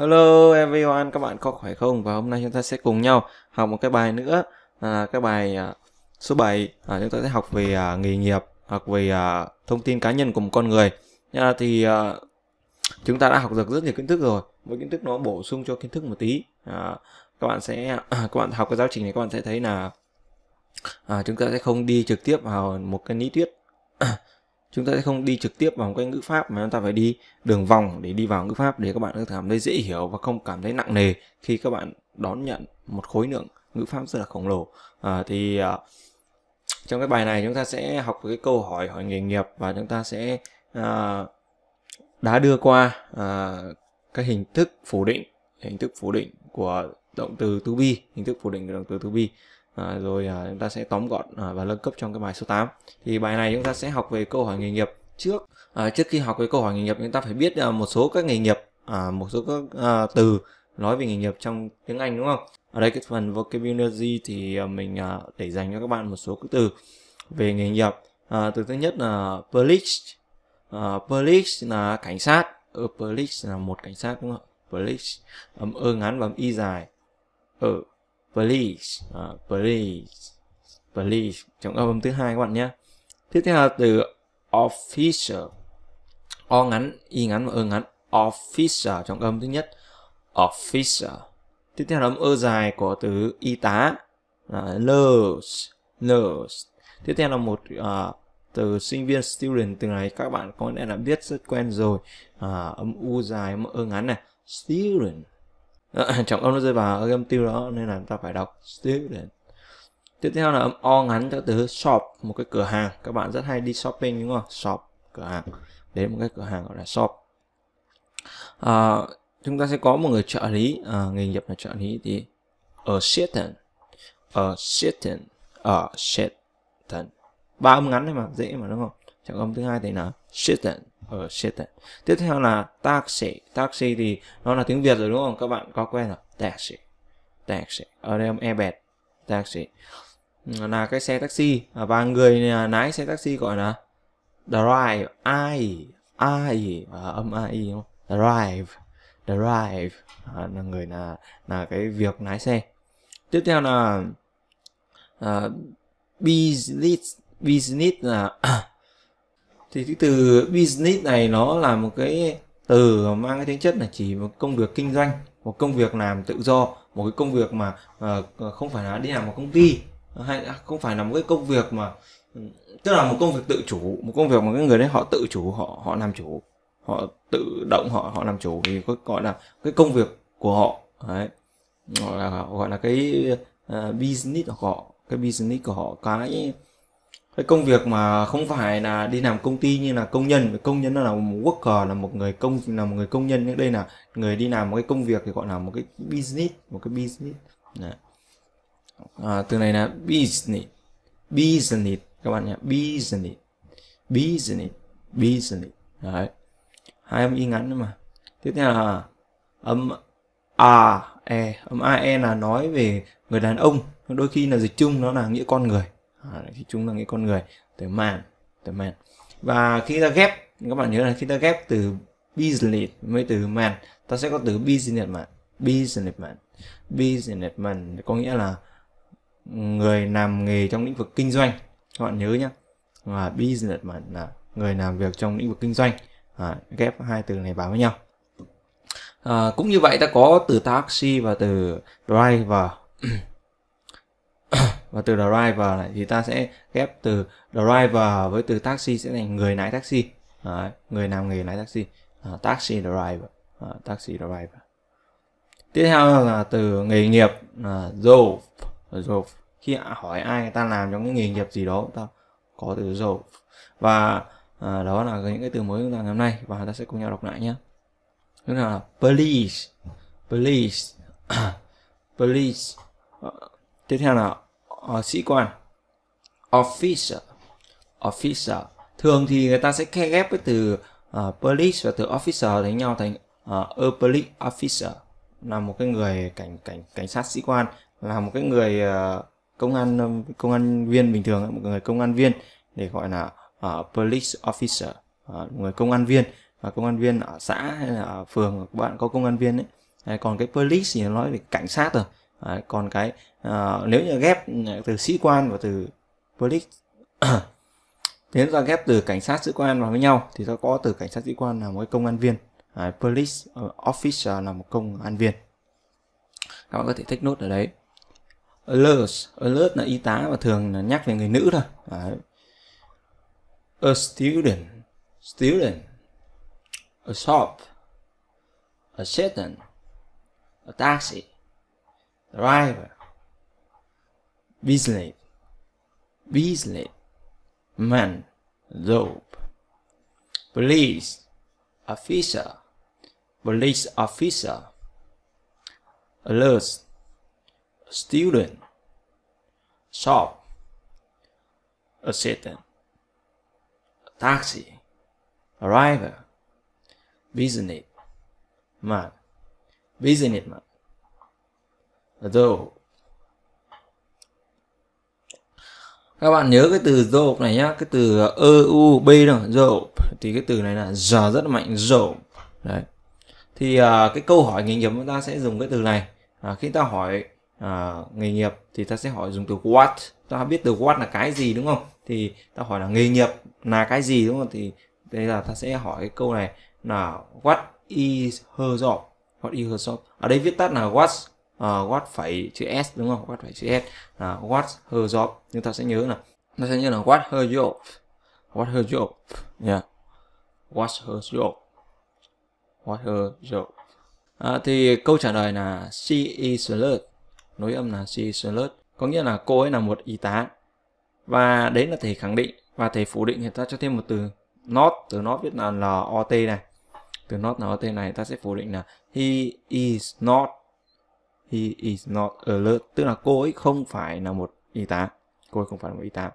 Hello everyone, các bạn có khỏe không? Và hôm nay chúng ta sẽ cùng nhau học một cái bài nữa là cái bài à, số 7 à, chúng ta sẽ học về à, nghề nghiệp học về à, thông tin cá nhân của một con người. À, thì à, chúng ta đã học được rất nhiều kiến thức rồi. Với kiến thức nó bổ sung cho kiến thức một tí. À, các bạn sẽ à, các bạn học cái giáo trình này các bạn sẽ thấy là à, chúng ta sẽ không đi trực tiếp vào một cái lý thuyết chúng ta sẽ không đi trực tiếp vào cái ngữ pháp mà chúng ta phải đi đường vòng để đi vào ngữ pháp để các bạn có thể cảm thấy dễ hiểu và không cảm thấy nặng nề khi các bạn đón nhận một khối lượng ngữ pháp rất là khổng lồ à, thì à, trong cái bài này chúng ta sẽ học cái câu hỏi hỏi nghề nghiệp và chúng ta sẽ à, đã đưa qua à, các hình thức phủ định hình thức phủ định của động từ to be hình thức phủ định của động từ to be à, rồi à, chúng ta sẽ tóm gọn à, và nâng cấp trong cái bài số 8 thì bài này chúng ta sẽ học về câu hỏi nghề nghiệp trước à, trước khi học về câu hỏi nghề nghiệp chúng ta phải biết à, một số các nghề nghiệp à, một số các à, từ nói về nghề nghiệp trong tiếng Anh đúng không ở đây cái phần vocabulary thì à, mình à, để dành cho các bạn một số cái từ về nghề nghiệp à, từ thứ nhất là police à, police là cảnh sát ở ừ, police là một cảnh sát đúng không police ấm ơ ngắn và ấm y dài ở ừ police, à, police please trọng âm thứ hai các bạn nhé tiếp theo là từ officer o ngắn y ngắn và ơ ngắn officer trong âm thứ nhất officer tiếp theo là âm ơ dài của từ y tá là nurse nurse tiếp theo là một uh, từ sinh viên student từ này các bạn có lẽ là biết rất quen rồi à, âm u dài âm ơ ngắn này student trọng ờ, âm nó rơi vào âm tiêu đó nên là ta phải đọc student tiếp theo là âm o ngắn cho từ shop một cái cửa hàng các bạn rất hay đi shopping đúng không shop cửa hàng đến một cái cửa hàng gọi là shop à, chúng ta sẽ có một người trợ lý à, nghề nghiệp là trợ lý thì ở assistant ở assistant ở assistant ba âm ngắn thôi mà dễ mà đúng không trọng âm thứ hai thì là assistant ở ờ, sit tiếp theo là taxi taxi thì nó là tiếng việt rồi đúng không các bạn có quen rồi taxi taxi ở đây e bẹt taxi ừ, là cái xe taxi à, và người à, lái xe taxi gọi là drive ai ai à, âm ai không drive drive à, là người là là cái việc lái xe tiếp theo là uh, business business là uh, thì cái từ business này nó là một cái từ mang cái tính chất là chỉ một công việc kinh doanh một công việc làm tự do một cái công việc mà uh, không phải là đi làm một công ty hay không phải là một cái công việc mà ừ, tức là một công việc tự chủ một công việc mà cái người đấy họ tự chủ họ họ làm chủ họ tự động họ họ làm chủ thì có gọi là cái công việc của họ đấy gọi là gọi là cái uh, business của họ cái business của họ cái cái công việc mà không phải là đi làm công ty như là công nhân công nhân là một worker là một người công là một người công nhân nhưng đây là người đi làm một cái công việc thì gọi là một cái business một cái business Đấy. À, từ này là business business các bạn nhé business business business đấy hai âm y ngắn nữa mà tiếp theo là âm a e âm a e là nói về người đàn ông đôi khi là dịch chung nó là nghĩa con người à, thì chúng là cái con người từ man từ man và khi ta ghép các bạn nhớ là khi ta ghép từ business với từ man ta sẽ có từ businessman businessman businessman có nghĩa là người làm nghề trong lĩnh vực kinh doanh các bạn nhớ nhé và businessman là người làm việc trong lĩnh vực kinh doanh à, ghép hai từ này vào với nhau à, cũng như vậy ta có từ taxi và từ driver và từ driver này thì ta sẽ ghép từ driver với từ taxi sẽ thành người lái taxi Đấy, người làm nghề lái taxi à, taxi driver à, taxi driver tiếp theo là từ nghề nghiệp là job job khi hỏi ai người ta làm trong cái nghề nghiệp gì đó ta có từ job và à, đó là những cái từ mới chúng ta ngày hôm nay và ta sẽ cùng nhau đọc lại nhé tức là police police police tiếp theo là uh, sĩ quan officer officer thường thì người ta sẽ ghép với từ uh, police và từ officer đánh nhau thành uh, a police officer là một cái người cảnh cảnh cảnh sát sĩ quan là một cái người uh, công an công an viên bình thường một người công an viên để gọi là uh, police officer uh, người công an viên và công an viên ở xã hay là ở phường các bạn có công an viên đấy còn cái police thì nó nói về cảnh sát rồi Đấy, còn cái uh, nếu như ghép từ sĩ quan và từ police nếu ta ghép từ cảnh sát sĩ quan vào với nhau thì ta có từ cảnh sát sĩ quan là một cái công an viên Đấy, police ờ, officer là một công an viên các bạn có thể thích nốt ở đấy alert alert là y tá và thường là nhắc về người nữ thôi Đấy. a student student a shop a assistant a taxi driver, Weasley, Weasley, man, rope, police, officer, police officer, alert, student, shop, assistant, taxi, driver, business, man, businessman. dô các bạn nhớ cái từ dô này nhá cái từ ơ u b đó dô thì cái từ này là giờ rất mạnh dô đấy thì uh, cái câu hỏi nghề nghiệp chúng ta sẽ dùng cái từ này à, khi ta hỏi à, nghề nghiệp thì ta sẽ hỏi dùng từ what ta biết từ what là cái gì đúng không thì ta hỏi là nghề nghiệp là cái gì đúng không thì đây là ta sẽ hỏi cái câu này là what is her job what is her job ở đây viết tắt là what uh, what phải chữ s đúng không Watt phải chữ s là uh, what her job chúng ta sẽ nhớ là nó sẽ như là Watt her job Watt her job yeah Watt her job Watt her job à, thì câu trả lời là she is a nurse nối âm là she is a nurse có nghĩa là cô ấy là một y tá và đấy là thể khẳng định và thể phủ định thì ta cho thêm một từ not từ not viết là l o t này từ not là o t này ta sẽ phủ định là he is not He is not alert. Tức là cô ấy không phải là một y tá. Cô ấy không phải là một y tá.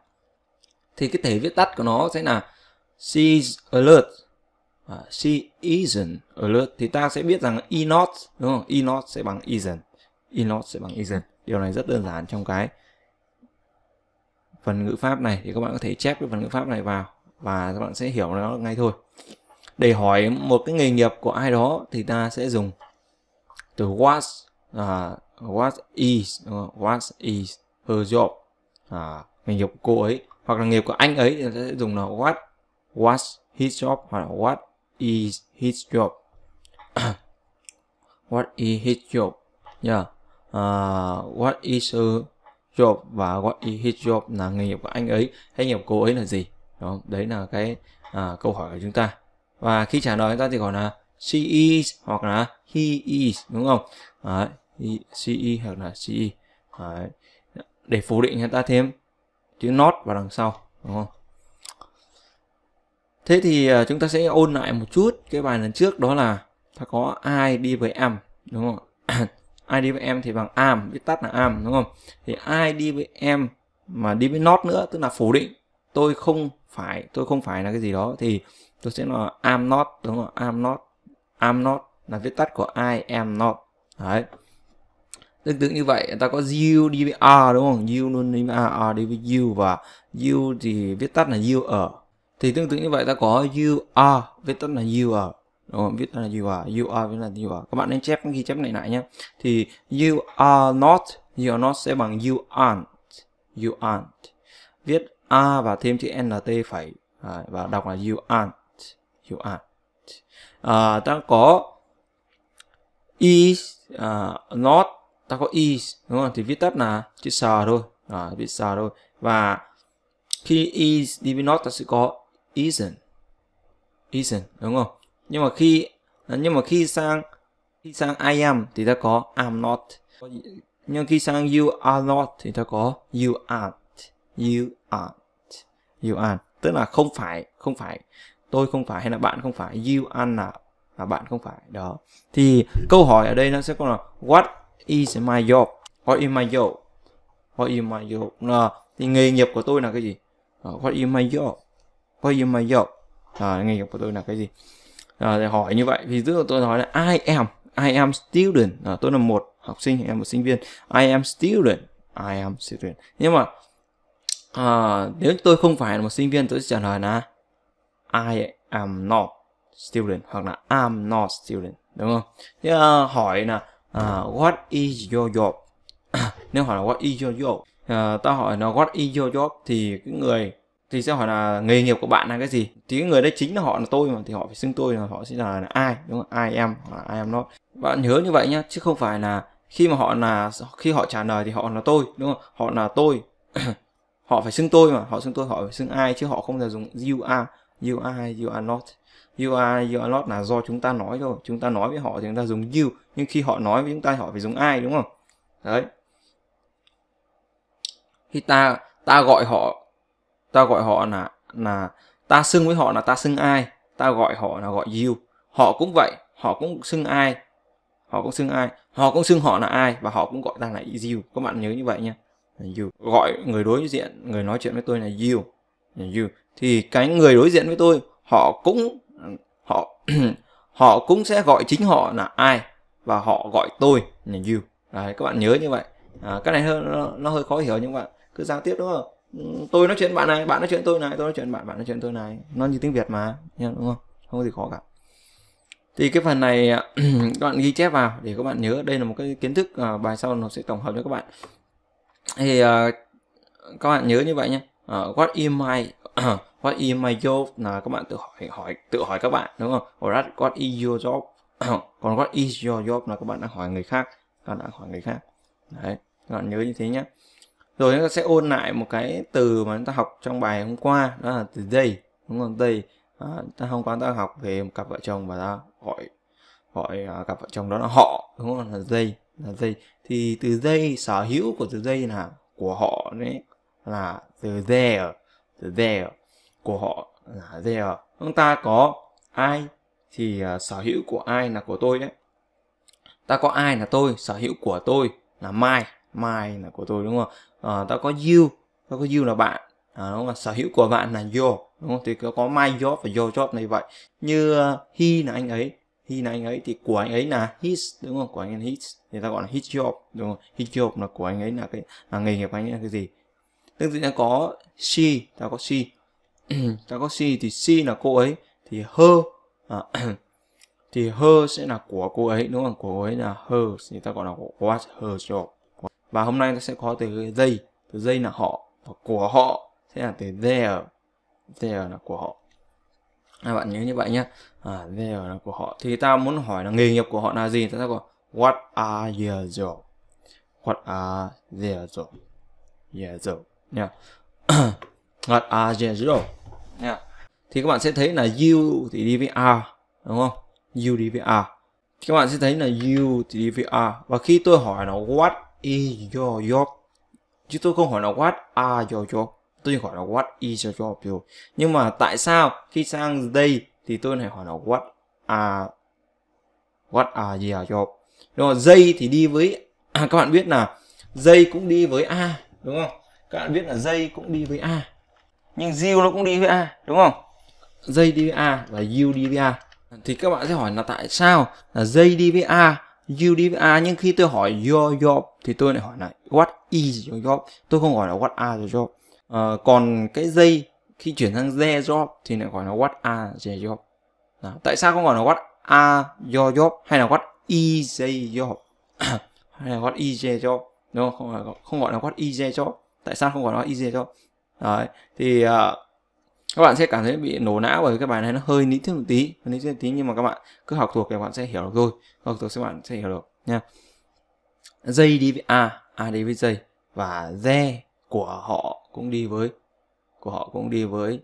Thì cái thể viết tắt của nó sẽ là She's alert. À, she isn't alert. Thì ta sẽ biết rằng is not. Đúng không? Is not sẽ bằng isn't. Is not sẽ bằng isn't. Điều này rất đơn giản trong cái phần ngữ pháp này. Thì các bạn có thể chép cái phần ngữ pháp này vào. Và các bạn sẽ hiểu nó ngay thôi để hỏi một cái nghề nghiệp của ai đó thì ta sẽ dùng từ was à, what is đúng không? what is her job à, nghề nghiệp cô ấy hoặc là nghiệp của anh ấy thì sẽ dùng là what was his job hoặc là what is his job what is his job yeah uh, à, what is her job và what is his job là nghề nghiệp của anh ấy hay nghiệp cô ấy là gì đó đấy là cái uh, câu hỏi của chúng ta và khi trả lời chúng ta thì gọi là she is hoặc là he is đúng không đấy. CE hoặc là CE Đấy. để phủ định người ta thêm chữ not vào đằng sau đúng không thế thì à, chúng ta sẽ ôn lại một chút cái bài lần trước đó là ta có ai đi với am đúng không ai đi với em thì bằng am viết tắt là am đúng không thì ai đi với em mà đi với not nữa tức là phủ định tôi không phải tôi không phải là cái gì đó thì tôi sẽ là am not đúng không am not am not là viết tắt của i am not đấy tương tự như vậy ta có you đi với r đúng không you luôn đi với r, r đi với you và you thì viết tắt là you ở thì tương tự như vậy ta có you are viết tắt là you ở đúng không? viết tắt là you are you are viết là you are các bạn nên chép ghi chép này lại nhé thì you are not you are not sẽ bằng you aren't you aren't viết a và thêm chữ nt phải à, và đọc là you aren't you aren't à, ta có is uh, not ta có is đúng không thì viết tắt là chữ sờ thôi à, viết sờ thôi và khi is đi với not ta sẽ có isn't isn't đúng không nhưng mà khi nhưng mà khi sang khi sang I am thì ta có am not nhưng khi sang you are not thì ta có you aren't you aren't you aren't tức là không phải không phải tôi không phải hay là bạn không phải you are là là bạn không phải đó thì câu hỏi ở đây nó sẽ có là what is my job what is my job what is my job là thì nghề nghiệp của tôi là cái gì ờ, what is my job what is my job à, nghề nghiệp của tôi là cái gì à, ờ, để hỏi như vậy thì trước tôi nói là I am I am student à, tôi là một học sinh em một sinh viên I am student I am student nhưng mà à, nếu tôi không phải là một sinh viên tôi sẽ trả lời là I am not student hoặc là am not student đúng không? Thế à, hỏi là uh, what is your job nếu hỏi là what is your job uh, ta hỏi là what is your job thì cái người thì sẽ hỏi là nghề nghiệp của bạn là cái gì thì cái người đấy chính là họ là tôi mà thì họ phải xưng tôi là họ sẽ là, là ai đúng không ai em hoặc là ai em nó bạn nhớ như vậy nhá chứ không phải là khi mà họ là khi họ trả lời thì họ là tôi đúng không họ là tôi họ phải xưng tôi mà họ xưng tôi họ phải xưng ai chứ họ không thể dùng you are you are you are not you are you are not là do chúng ta nói thôi chúng ta nói với họ thì chúng ta dùng you nhưng khi họ nói với chúng ta họ phải dùng ai đúng không đấy khi ta ta gọi họ ta gọi họ là là ta xưng với họ là ta xưng ai ta gọi họ là gọi you họ cũng vậy họ cũng xưng ai họ cũng xưng ai họ cũng xưng họ là ai và họ cũng gọi ta là you các bạn nhớ như vậy nha. you gọi người đối diện người nói chuyện với tôi là you you thì cái người đối diện với tôi họ cũng họ họ cũng sẽ gọi chính họ là ai và họ gọi tôi là you đấy các bạn nhớ như vậy à, cái này hơi nó, nó hơi khó hiểu nhưng bạn cứ giao tiếp đúng không ừ, tôi nói chuyện bạn này bạn nói chuyện tôi này tôi nói chuyện bạn bạn nói chuyện tôi này nó như tiếng việt mà nha đúng không không có gì khó cả thì cái phần này à, các bạn ghi chép vào để các bạn nhớ đây là một cái kiến thức uh, bài sau nó sẽ tổng hợp cho các bạn thì uh, các bạn nhớ như vậy nhé uh, what am I what is my job là các bạn tự hỏi hỏi tự hỏi các bạn đúng không Or what is your job còn what is your job là các bạn đang hỏi người khác các bạn đang hỏi người khác đấy các bạn nhớ như thế nhé rồi chúng ta sẽ ôn lại một cái từ mà chúng ta học trong bài hôm qua đó là từ đây đúng không đây à, ta hôm qua ta học về một cặp vợ chồng và ta gọi gọi à, cặp vợ chồng đó là họ đúng không là dây là dây thì từ dây sở hữu của từ dây là của họ đấy là từ there their của họ là their chúng ta có ai thì uh, sở hữu của ai là của tôi đấy ta có ai là tôi sở hữu của tôi là my my là của tôi đúng không uh, ta có you ta có you là bạn à, đúng không sở hữu của bạn là your đúng không thì có my job và your job này vậy như uh, he là anh ấy he là anh ấy thì của anh ấy là his đúng không của anh ấy his thì ta gọi là his job đúng không his job là của anh ấy là cái là nghề nghiệp anh ấy là cái gì tương tự là có she ta có she ừ. ta có she thì she là cô ấy thì her à, thì her sẽ là của cô ấy đúng không của cô ấy là her thì ta gọi là what her job và hôm nay ta sẽ có từ they từ they là họ và của họ sẽ là từ their their là của họ các à, bạn nhớ như vậy nhé à, their là của họ thì ta muốn hỏi là nghề nghiệp của họ là gì ta sẽ gọi what are your job what are their job their job nha God R zero nha thì các bạn sẽ thấy là U thì đi với R đúng không U đi với R thì các bạn sẽ thấy là U thì đi với R và khi tôi hỏi là what is your job chứ tôi không hỏi là what are your job tôi hỏi là what is your job rồi nhưng mà tại sao khi sang đây thì tôi lại hỏi là what are what are your job rồi dây thì đi với à, các bạn biết là dây cũng đi với a đúng không các bạn biết là dây cũng đi với a nhưng diu nó cũng đi với a đúng không dây đi với a và u đi với a thì các bạn sẽ hỏi là tại sao là dây đi với a you đi với a nhưng khi tôi hỏi your job thì tôi lại hỏi là what is your job tôi không hỏi là what are your job à, còn cái dây khi chuyển sang their job thì lại gọi là what are their job à, tại sao không gọi là what are your job hay là what is their job hay là what is their job đúng không không gọi, là what is their job tại sao không gọi nó easy cho đấy thì uh, các bạn sẽ cảm thấy bị nổ não bởi cái bài này nó hơi lý thuyết một tí lý thuyết một tí nhưng mà các bạn cứ học thuộc thì các bạn sẽ hiểu được rồi học thuộc các bạn sẽ hiểu được nha dây đi với a a đi với dây và the của họ cũng đi với của họ cũng đi với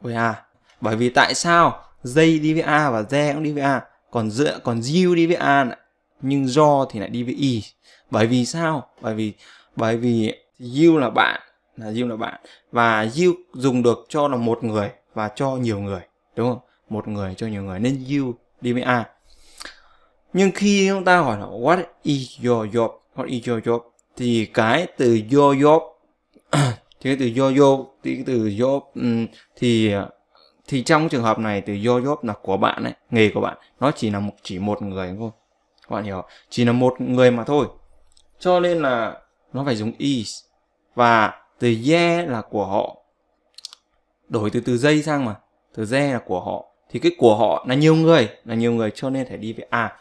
với a bởi vì tại sao dây đi với a và the cũng đi với a còn dựa còn you đi với a này. nhưng do thì lại đi với y e? bởi vì sao bởi vì bởi vì thì you là bạn là you là bạn và you dùng được cho là một người và cho nhiều người đúng không một người cho nhiều người nên you đi với a nhưng khi chúng ta hỏi là what is your job what is your job thì cái từ your job thì cái từ your job thì cái từ job ừ, thì thì trong trường hợp này từ your job là của bạn ấy nghề của bạn nó chỉ là một chỉ một người thôi các bạn hiểu chỉ là một người mà thôi cho nên là nó phải dùng is và từ ye là của họ đổi từ từ dây sang mà từ ye là của họ thì cái của họ là nhiều người là nhiều người cho nên phải đi với a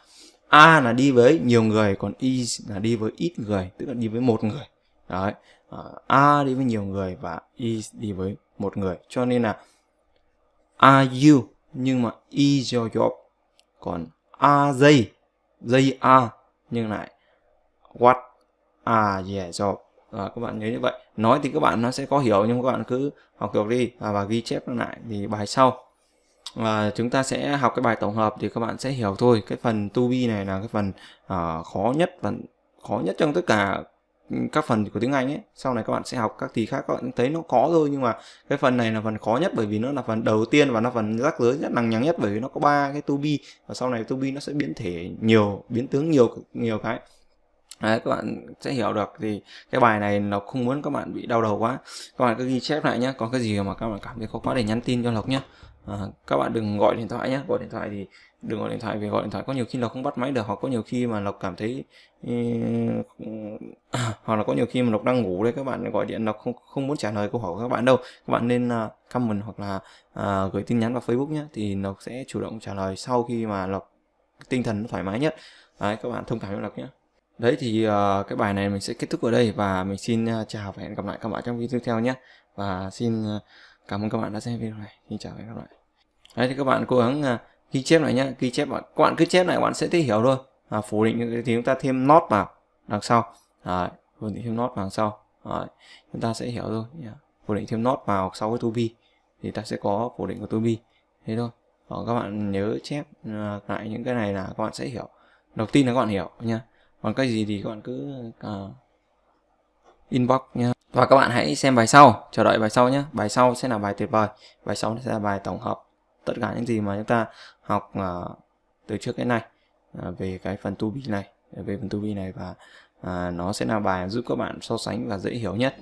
a là đi với nhiều người còn is là đi với ít người tức là đi với một người đấy à, a đi với nhiều người và is đi với một người cho nên là are you nhưng mà is your job còn A they they A nhưng lại what are your job à, các bạn nhớ như vậy nói thì các bạn nó sẽ có hiểu nhưng các bạn cứ học hiểu đi và, và ghi chép lại thì bài sau và chúng ta sẽ học cái bài tổng hợp thì các bạn sẽ hiểu thôi cái phần to be này là cái phần uh, khó nhất và khó nhất trong tất cả các phần của tiếng Anh ấy sau này các bạn sẽ học các thì khác các bạn thấy nó khó thôi nhưng mà cái phần này là phần khó nhất bởi vì nó là phần đầu tiên và nó phần rắc rối nhất lằng nhằng nhất bởi vì nó có ba cái to be và sau này to be nó sẽ biến thể nhiều biến tướng nhiều nhiều cái Đấy, các bạn sẽ hiểu được thì cái bài này nó không muốn các bạn bị đau đầu quá các bạn cứ ghi chép lại nhé có cái gì mà các bạn cảm thấy khó quá để nhắn tin cho lộc nhé à, các bạn đừng gọi điện thoại nhé gọi điện thoại thì đừng gọi điện thoại vì gọi điện thoại có nhiều khi lộc không bắt máy được hoặc có nhiều khi mà lộc cảm thấy ừ, hoặc là có nhiều khi mà lộc đang ngủ đấy các bạn gọi điện lộc không không muốn trả lời câu hỏi của các bạn đâu các bạn nên à, comment hoặc là uh, gửi tin nhắn vào facebook nhé thì lộc sẽ chủ động trả lời sau khi mà lộc tinh thần thoải mái nhất đấy các bạn thông cảm cho lộc nhé đấy thì uh, cái bài này mình sẽ kết thúc ở đây và mình xin uh, chào và hẹn gặp lại các bạn trong video tiếp theo nhé và xin uh, cảm ơn các bạn đã xem video này xin chào và hẹn gặp lại đấy thì các bạn cố gắng uh, ghi chép lại nhé ghi chép bạn các bạn cứ chép lại bạn sẽ thấy hiểu thôi à, phủ định thì chúng ta thêm nốt vào đằng sau đấy, phủ định thêm nốt vào đằng sau đấy, chúng ta sẽ hiểu thôi nhé. phủ định thêm nốt vào sau cái to be thì ta sẽ có phủ định của to be thế thôi đó, các bạn nhớ chép lại những cái này là các bạn sẽ hiểu đầu tiên là các bạn hiểu nhá còn cái gì thì các bạn cứ uh, inbox nhé và các bạn hãy xem bài sau chờ đợi bài sau nhé bài sau sẽ là bài tuyệt vời bài sau sẽ là bài tổng hợp tất cả những gì mà chúng ta học uh, từ trước đến nay uh, về cái phần tu bi này về phần tu bi này và uh, nó sẽ là bài giúp các bạn so sánh và dễ hiểu nhất